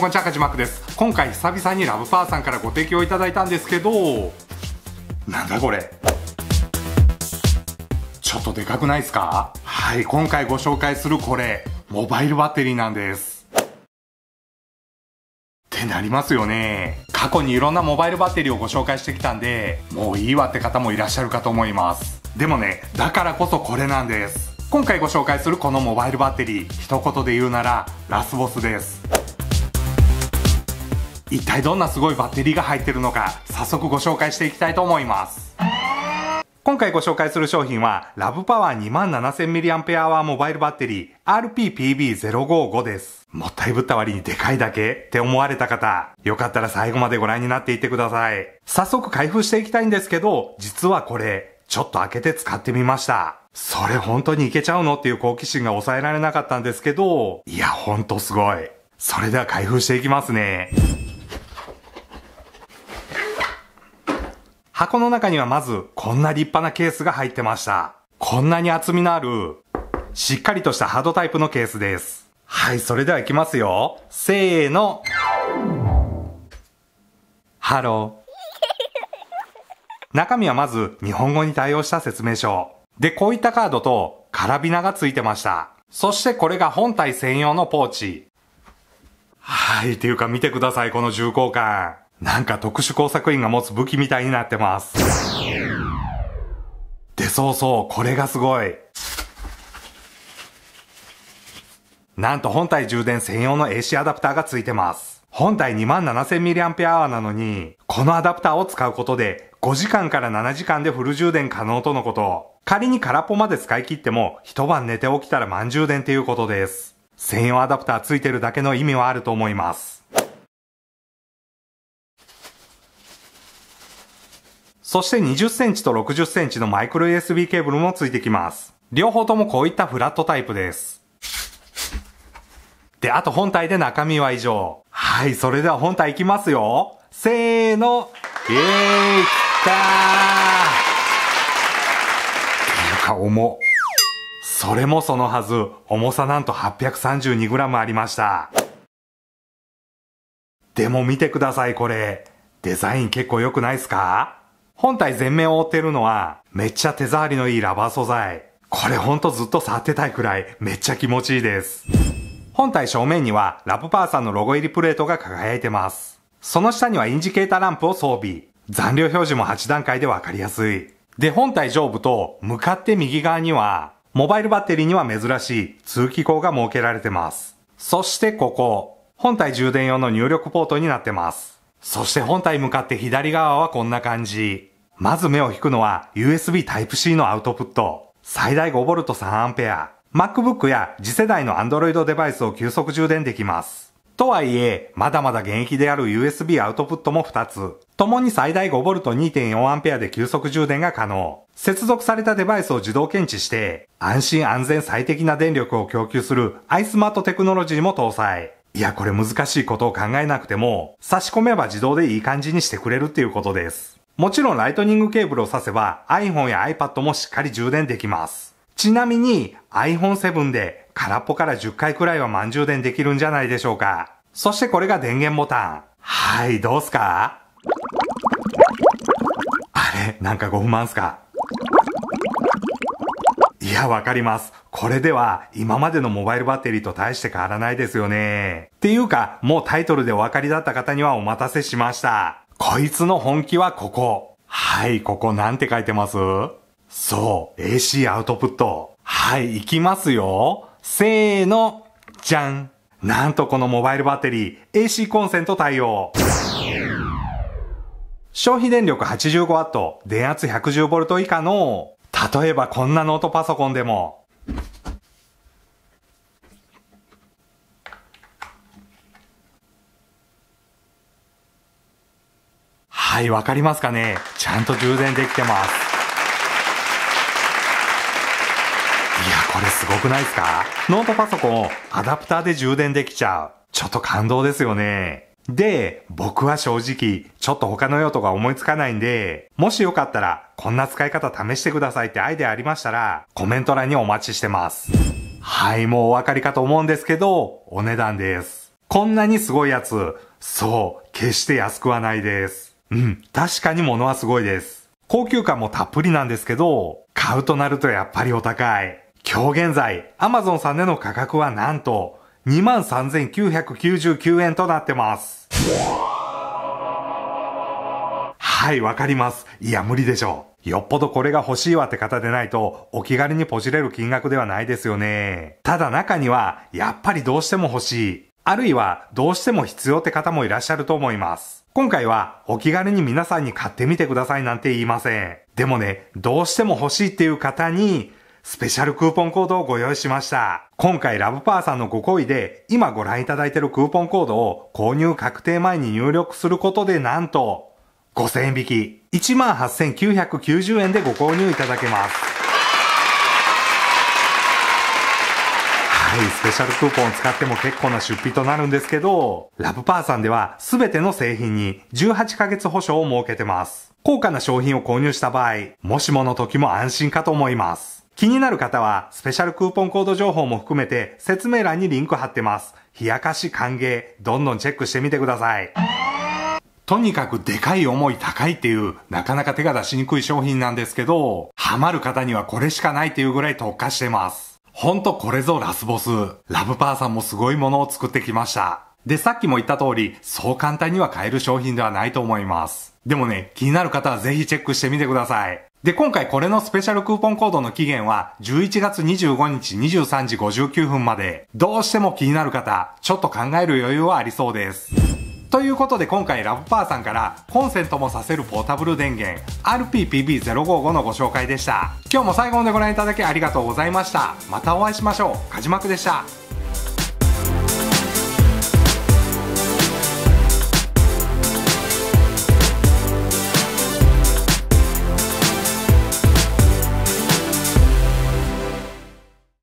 こんにちはカジマックです今回久々にラブパーさんからご提供いただいたんですけどなんだこれちょっとでかくないですかはい今回ご紹介するこれモバイルバッテリーなんですってなりますよね過去にいろんなモバイルバッテリーをご紹介してきたんでもういいわって方もいらっしゃるかと思いますでもねだからこそこれなんです今回ご紹介するこのモバイルバッテリー一言で言うならラスボスです一体どんなすごいバッテリーが入ってるのか早速ご紹介していきたいと思います今回ご紹介する商品はラブパワー 27000mAh モバイルバッテリー RPPB055 ですもったいぶった割にでかいだけって思われた方よかったら最後までご覧になっていってください早速開封していきたいんですけど実はこれちょっと開けて使ってみましたそれ本当にいけちゃうのっていう好奇心が抑えられなかったんですけどいやほんとすごいそれでは開封していきますね箱の中にはまずこんな立派なケースが入ってました。こんなに厚みのある、しっかりとしたハードタイプのケースです。はい、それでは行きますよ。せーの。ハロー。中身はまず日本語に対応した説明書。で、こういったカードとカラビナがついてました。そしてこれが本体専用のポーチ。はい、っていうか見てください、この重厚感。なんか特殊工作員が持つ武器みたいになってます。で、そうそう、これがすごい。なんと本体充電専用の AC アダプターが付いてます。本体 27,000mAh なのに、このアダプターを使うことで5時間から7時間でフル充電可能とのこと。仮に空っぽまで使い切っても一晩寝て起きたら満充電っていうことです。専用アダプター付いてるだけの意味はあると思います。そして20センチと60センチのマイクロ USB ケーブルもついてきます。両方ともこういったフラットタイプです。で、あと本体で中身は以上。はい、それでは本体いきますよ。せーの。イェーイ来たーなんか重。それもそのはず、重さなんと 832g ありました。でも見てください、これ。デザイン結構良くないですか本体全面を覆ってるのは、めっちゃ手触りのいいラバー素材。これほんとずっと触ってたいくらい、めっちゃ気持ちいいです。本体正面には、ラブパーさんのロゴ入りプレートが輝いてます。その下にはインジケータランプを装備。残量表示も8段階でわかりやすい。で、本体上部と向かって右側には、モバイルバッテリーには珍しい通気口が設けられてます。そしてここ、本体充電用の入力ポートになってます。そして本体向かって左側はこんな感じ。まず目を引くのは USB Type-C のアウトプット。最大 5V3A。MacBook や次世代の Android デバイスを急速充電できます。とはいえ、まだまだ現役である USB アウトプットも2つ。共に最大 5V2.4A で急速充電が可能。接続されたデバイスを自動検知して、安心安全最適な電力を供給する iSmart テクノロジーも搭載。いや、これ難しいことを考えなくても、差し込めば自動でいい感じにしてくれるっていうことです。もちろんライトニングケーブルを挿せば iPhone や iPad もしっかり充電できます。ちなみに iPhone7 で空っぽから10回くらいは満充電できるんじゃないでしょうか。そしてこれが電源ボタン。はい、どうすかあれ、なんかご不満すかいや、わかります。これでは今までのモバイルバッテリーと大して変わらないですよね。っていうか、もうタイトルでお分かりだった方にはお待たせしました。こいつの本気はここ。はい、ここなんて書いてますそう、AC アウトプット。はい、いきますよ。せーの、じゃん。なんとこのモバイルバッテリー、AC コンセント対応。消費電力 85W、電圧 110V 以下の、例えばこんなノートパソコンでも、はい、わかりますかねちゃんと充電できてます。いや、これすごくないですかノートパソコン、アダプターで充電できちゃう。ちょっと感動ですよね。で、僕は正直、ちょっと他の用途が思いつかないんで、もしよかったら、こんな使い方試してくださいってアイデアありましたら、コメント欄にお待ちしてます。はい、もうお分かりかと思うんですけど、お値段です。こんなにすごいやつ、そう、決して安くはないです。うん、確かに物はすごいです。高級感もたっぷりなんですけど、買うとなるとやっぱりお高い。今日現在、Amazon さんでの価格はなんと、23,999円となってます。はい、わかります。いや、無理でしょう。よっぽどこれが欲しいわって方でないと、お気軽にポジれる金額ではないですよね。ただ中には、やっぱりどうしても欲しい。あるいはどうしても必要って方もいらっしゃると思います。今回はお気軽に皆さんに買ってみてくださいなんて言いません。でもね、どうしても欲しいっていう方にスペシャルクーポンコードをご用意しました。今回ラブパーさんのご好意で今ご覧いただいているクーポンコードを購入確定前に入力することでなんと5000円引き、18,990円でご購入いただけます。はい、スペシャルクーポンを使っても結構な出費となるんですけど、ラブパーさんでは全ての製品に18ヶ月保証を設けてます。高価な商品を購入した場合、もしもの時も安心かと思います。気になる方は、スペシャルクーポンコード情報も含めて説明欄にリンク貼ってます。冷やかし歓迎、どんどんチェックしてみてください。とにかくでかい重い高いっていう、なかなか手が出しにくい商品なんですけど、ハマる方にはこれしかないっていうぐらい特化してます。ほんとこれぞラスボス。ラブパーさんもすごいものを作ってきました。で、さっきも言った通り、そう簡単には買える商品ではないと思います。でもね、気になる方はぜひチェックしてみてください。で、今回これのスペシャルクーポンコードの期限は11月25日23時59分まで。どうしても気になる方、ちょっと考える余裕はありそうです。ということで今回ラブパーさんからコンセントもさせるポータブル電源 RPPB055 のご紹介でした今日も最後までご覧いただきありがとうございましたまたお会いしましょうカジマクでした